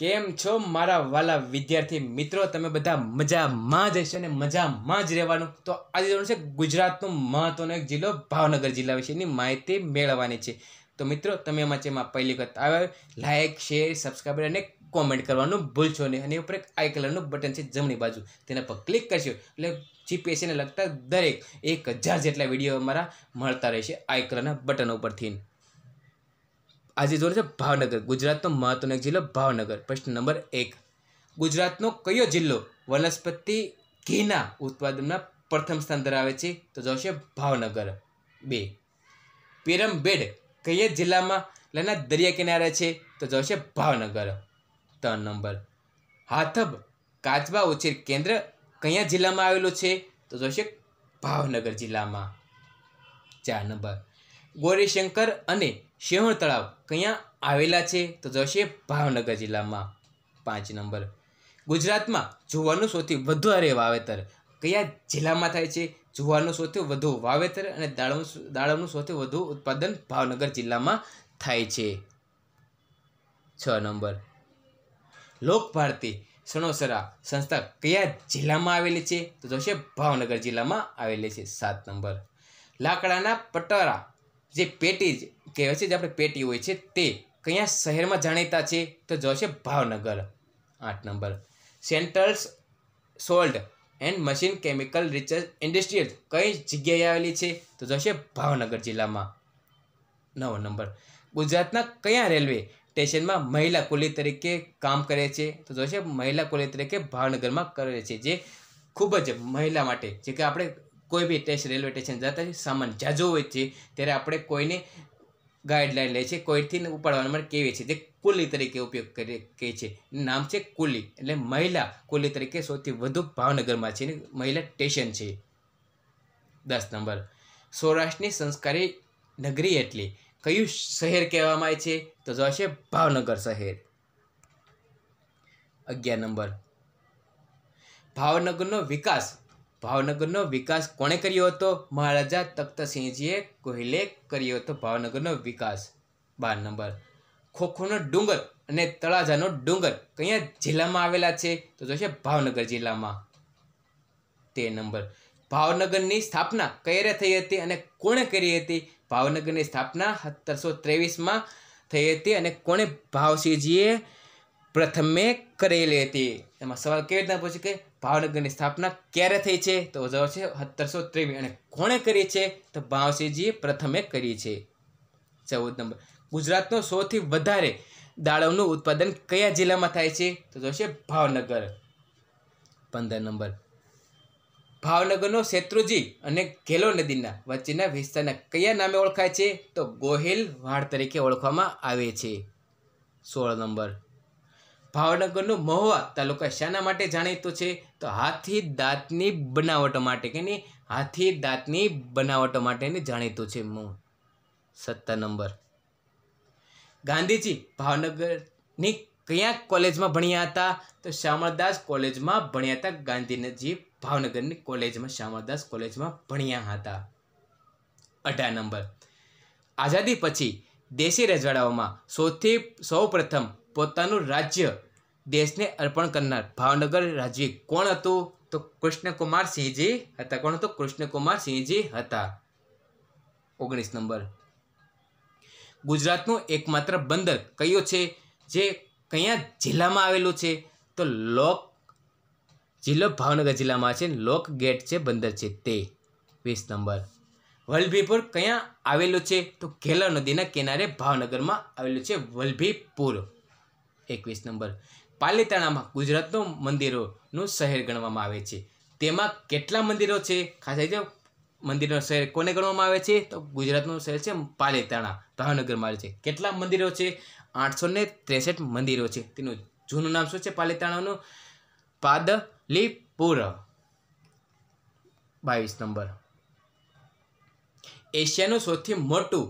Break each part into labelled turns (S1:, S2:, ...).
S1: કેમ છો મારા વાલા વિદ્યાર્થી મિત્રો તમે બધા મજામાં જ હશો અને મજામાં જ રહેવાનું તો આજે જોવાનું છે ગુજરાતનો મહત્ત્વનો એક જિલ્લો ભાવનગર જિલ્લા વિશેની માહિતી મેળવવાની છે તો મિત્રો તમે એમાં છે એમાં પહેલી વખત આવ્યા લાઇક શેર સબસ્ક્રાઈબર અને કોમેન્ટ કરવાનું ભૂલશો નહીં અને ઉપર એક આઈ કલરનું બટન છે જમણી બાજુ તેના પર ક્લિક કરશો એટલે જીપીએસસીને લગતા દરેક એક હજાર જેટલા વિડીયો અમારા મળતા રહેશે આઈ કલરના બટન ઉપરથી આજે જોવાનું છે ભાવનગર ગુજરાતનો મહત્વનો જિલ્લો ભાવનગર પ્રશ્ન નંબર એક ગુજરાતનો કયો જિલ્લો વનસ્પતિ ઘીના ઉત્પાદનમાં પ્રથમ સ્થાન ધરાવે છે તો જવાબ છે ભાવનગર બે પિરમબેડ કયા જિલ્લામાં લના દરિયા કિનારે છે તો જવાબ છે ભાવનગર ત્રણ નંબર હાથબ કાચબા ઉછેર કેન્દ્ર કયા જિલ્લામાં આવેલું છે તો જવાબ છે ભાવનગર જિલ્લામાં ચાર નંબર ગોરીશંકર અને શેહણ તળાવ ક્યાં આવેલા છે તો જશે ભાવનગર જિલ્લામાં પાંચ નંબર ગુજરાતમાં જુવારનું સૌથી વધુ વધારે વાવેતર કયા જિલ્લામાં થાય છે જુવારનું સૌથી વધુ વાવેતર અને દાડમ દાડમનું સૌથી વધુ ઉત્પાદન ભાવનગર જિલ્લામાં થાય છે છ નંબર લોક ભારતી સણોસરા સંસ્થા કયા જિલ્લામાં આવેલી છે તો જોશે ભાવનગર જિલ્લામાં આવેલી છે સાત નંબર લાકડાના પટારા જે પેટીજ કહેવાય છે જે આપણે પેટી હોય છે તે કયા શહેરમાં જાણીતા છે તો જવાબ છે ભાવનગર આઠ number centrals salt and marine chemical research industrial કઈ જગ્યાએ આવેલી છે તો જવાબ છે ભાવનગર જિલ્લામાં નવો નંબર ગુજરાતના કયા રેલવે સ્ટેશનમાં મહિલા કુલી તરીકે કામ કરે છે તો જવાબ છે મહિલા કુલી તરીકે ભાવનગરમાં કરે છે જે ખૂબ જ મહિલા માટે જે કે આપણે કોઈ બી ટેસ્ટ રેલવે સ્ટેશન જતા સામાન જાજો હોય છે ત્યારે આપણે કોઈને ગાઈડલાઈન લે છે કોઈથી ઉપાડવાનું માટે કહેવી છે જે કુલી તરીકે ઉપયોગ કરી કહે છે નામ છે કુલી એટલે મહિલા કુલી તરીકે સૌથી વધુ ભાવનગરમાં છે મહિલા સ્ટેશન છે દસ નંબર સૌરાષ્ટ્રની સંસ્કારી નગરી એટલે કયું શહેર કહેવામાં આવે છે તો જવાબ છે ભાવનગર શહેર અગિયાર નંબર ભાવનગરનો વિકાસ ભાવનગરનો વિકાસ કોણે કર્યો હતો મહારાજા તખ્તસિંહજીએ કોહલે કર્યો હતો ભાવનગરનો વિકાસ બાર નંબર ખોખોનો ડુંગર અને તળાજાનો ડુંગર કયા જિલ્લામાં આવેલા છે તો જોશે ભાવનગર જિલ્લામાં તે નંબર ભાવનગરની સ્થાપના ક્યારે થઈ હતી અને કોણે કરી હતી ભાવનગરની સ્થાપના સત્તરસો ત્રેવીસમાં થઈ હતી અને કોણે ભાવસિંહજીએ પ્રથમે કરેલી હતી એમાં સવાલ કેવી રીતના પૂછે કે ભાવનગરની સ્થાપના ક્યારે થઈ છે તો જવાબ છે સત્તરસો ત્રેવીસ અને કોણે કરી છે તો ભાવસિંહજીએ પ્રથમે કરી છે ચૌદ નંબર ગુજરાતનો સૌથી વધારે દાડમનું ઉત્પાદન કયા જિલ્લામાં થાય છે તો જોશે ભાવનગર પંદર નંબર ભાવનગરનો શેત્રુજી અને ઘેલો નદીના વચ્ચેના વિસ્તારના કયા નામે ઓળખાય છે તો ગોહિલ વાડ તરીકે ઓળખવામાં આવે છે સોળ નંબર ભાવનગરનું મહુવા તાલુકા શાના માટે જાણીતું છે તો હાથી દાંતની બનાવટો માટે કે નહીં હાથી દાંતની બનાવટો માટેની જાણીતું છે મુ સત્તા નંબર ગાંધીજી ભાવનગરની કયા કોલેજમાં ભણ્યા હતા તો શ્યામળદાસ કોલેજમાં ભણ્યા હતા ગાંધીજી ભાવનગરની કોલેજમાં શ્યામળદાસ કોલેજમાં ભણ્યા હતા અઢાર નંબર આઝાદી પછી દેશી રજવાડાઓમાં સૌથી સૌપ્રથમ પોતાનું રાજ્ય દેશને અર્પણ કરનાર ભાવનગર રાજવી કોણ હતું તો કૃષ્ણકુમાર સિંહજી હતા કોણ હતું કૃષ્ણકુમાર સિંહજી હતા ઓગણીસ નંબર ગુજરાતનું એકમાત્ર બંદર કયું છે જે કયા જિલ્લામાં આવેલું છે તો લોક જિલ્લો ભાવનગર જિલ્લામાં છે લોક ગેટ છે બંદર છે તે વીસ નંબર વલભીપુર ક્યાં આવેલું છે તો ઘેલા નદીના કિનારે ભાવનગરમાં આવેલું છે વલભીપુર એકવીસ નંબર પાલીતાણામાં ગુજરાતનું મંદિરોનું શહેર ગણવામાં આવે છે તેમાં કેટલા મંદિરો છે ખાસ કરીને મંદિરનો શહેર કોને ગણવામાં આવે છે તો ગુજરાતનું શહેર છે પાલીતાણા ભાવનગરમાં આવે છે કેટલા મંદિરો છે આઠસો ને ત્રેસઠ મંદિરો છે તેનું જૂનું નામ શું છે પાલીતાણાનું પાદલીપુર બાવીસ નંબર એશિયાનું સૌથી મોટું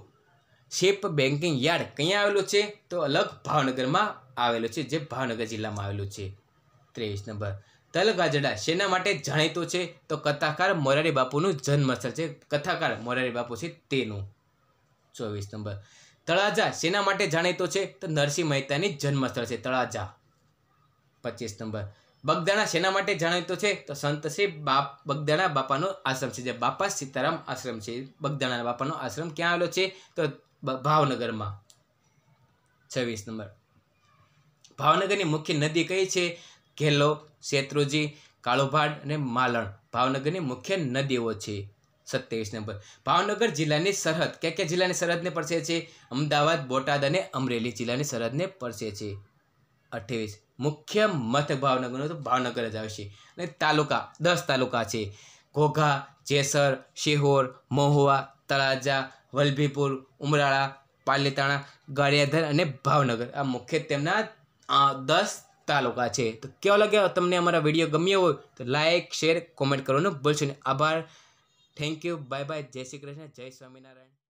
S1: શિપ બેન્કિંગ યાર્ડ ક્યાં આવેલું છે તો અલગ ભાવનગરમાં આવેલું છે જે ભાવનગર જિલ્લામાં આવેલું છે ત્રેવીસ નંબર તલગાજડા શેના માટે જાણીતો છે તો કથાકાર મોરારી બાપુનું જન્મસ્થળ છે કથાકાર મોરારી બાપુ છે તેનું ચોવીસ નંબર તળાજા શેના માટે જાણીતો છે તો નરસિંહ મહેતાની જન્મસ્થળ છે તળાજા પચીસ નંબર બગદાણા શેના માટે જાણીતો છે તો સંત શ્રી બાપ બગદાણા બાપાનો આશ્રમ છે જે બાપા સીતારામ આશ્રમ છે બગદાણા બાપાનો આશ્રમ ક્યાં આવેલો છે તો ભાવનગરમાં છવ્વીસ નંબર ભાવનગરની મુખ્ય નદી કઈ છે ઘેલો શેત્રુજી કાળુભાડ અને માલણ ભાવનગરની મુખ્ય નદીઓ છે સત્યાવીસ નંબર ભાવનગર જિલ્લાની સરહદ કયા કયા જિલ્લાની સરહદને પરસે છે અમદાવાદ બોટાદ અને અમરેલી જિલ્લાની સરહદને પરસે છે અઠ્યાવીસ મુખ્ય મથક ભાવનગરનો તો ભાવનગર જ આવશે અને તાલુકા દસ તાલુકા છે ઘોઘા જેસર શિહોર મહુવા તળાજા વલભીપુર ઉમરાળા પાલીતાણા ગારિયાધર અને ભાવનગર આ મુખ્ય તેમના દસ તાલુકા છે તો કેવા લાગ્યા તમને અમારા વિડીયો ગમ્યો હોય તો લાઇક શેર કોમેન્ટ કરવાનું ભૂલશો નહીં આભાર થેન્ક યુ બાય બાય જય શ્રી કૃષ્ણ જય સ્વામિનારાયણ